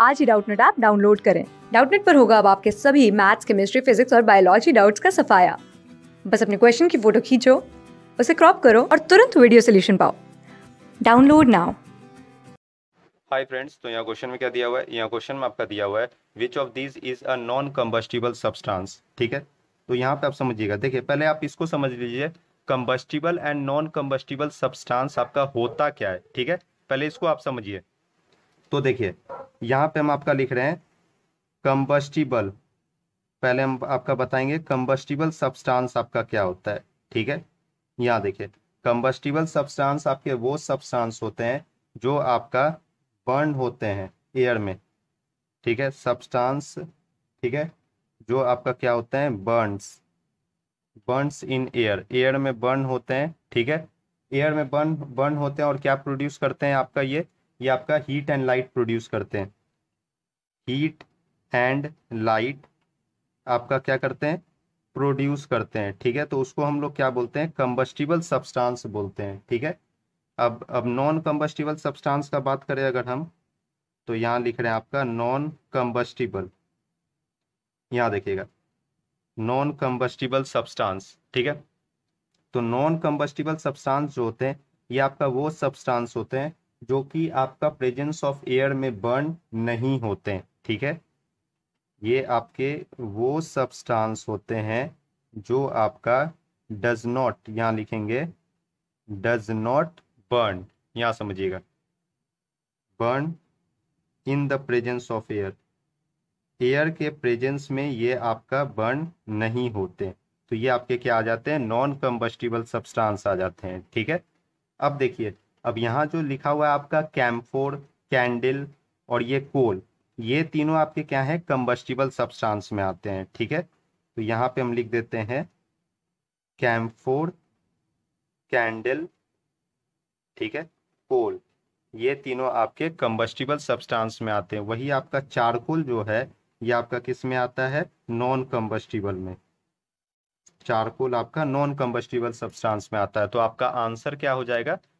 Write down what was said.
आज ही Doubtnut app download करें डाउटनेट पर होगा अब आपके सभी मैथ्स केमिस्ट्री फिजिक्स और बायोलॉजी डाउट्स का सफाया बस अपने क्वेश्चन की फोटो खींचो उसे क्रॉप करो और तुरंत वीडियो सोल्यूशन पाओ डाउनलोड नाउ हाय फ्रेंड्स तो यहाँ क्वेश्चन में क्या दिया हुआ है यहाँ क्वेश्चन में आपका दिया हुआ है which of this is a non combustible substance ठीक है तो यहाँ पे आप समझिएगा देखिए पहले आप इसको समझ लीजिए combustible and non combustible substance आपका होता क्या है ठीक है पहले इसको आप समझिए तो देखिए यहाँ पे हम आपका लिख रहे हैं कम्बस्टिबल पहले हम आपका बताएंगे कम्बस्टिबल सब्सटेंस आपका क्या होता है ठीक है यहाँ देखिए कम्बस्टिबल सब्सटेंस आपके वो सब्सटेंस होते हैं जो आपका बर्न होते हैं एयर में ठीक है सब्सटेंस ठीक है जो आपका क्या होते हैं burns burns in air air में बर्न होते हैं ठीक है एयर में बर्न बर्न होते हैं और क्या प्रोड्यूस करते हैं आपका ये ये आपका हीट एंड लाइट प्रोड्यूस करते हैं हीट एंड लाइट आपका क्या करते हैं प्रोड्यूस करते हैं ठीक है तो उसको हम लोग क्या बोलते हैं कंबस्टिबल सब्सटेंस बोलते हैं ठीक है अब अब नॉन कंबस्टिबल सब्सटेंस का बात करें अगर हम तो यहाँ लिख रहे हैं आपका नॉन कंबस्टिबल यहाँ देखिएगा नॉन कंबस्टिबल सब्सटेंस ठीक है तो नॉन कंबस्टिबल सब्सटेंस जो होते हैं ये आपका वो सब्सटेंस होते हैं जो कि आपका प्रेजेंस ऑफ एयर में बर्न नहीं होते ठीक है ये आपके वो सब्सटेंस होते हैं जो आपका डज नॉट यहाँ लिखेंगे डज नॉट बर्न यहाँ समझिएगा burn in the presence of air air के प्रेजेंस में ये आपका बर्न नहीं होते तो ये आपके क्या आ जाते हैं नॉन कम्बस्टिबल सब्सटेंस आ जाते हैं ठीक है अब देखिए अब यहाँ जो लिखा हुआ है आपका कैम्फोर कैंडल और ये कोल ये तीनों आपके क्या है कम्बस्टिबल सब्सटेंस में आते हैं ठीक है तो यहाँ पे हम लिख देते हैं कैम्फोर कैंडल ठीक है कोल ये तीनों आपके कम्बस्टिबल सब्सटेंस में आते हैं वही आपका चारकोल जो है ये आपका किस में आता है नॉन कम्बस्टिबल में चारकोल आपका नॉन कम्बस्टिबल सब्सटेंस में आता है तो आपका आंसर क्या हो जाएगा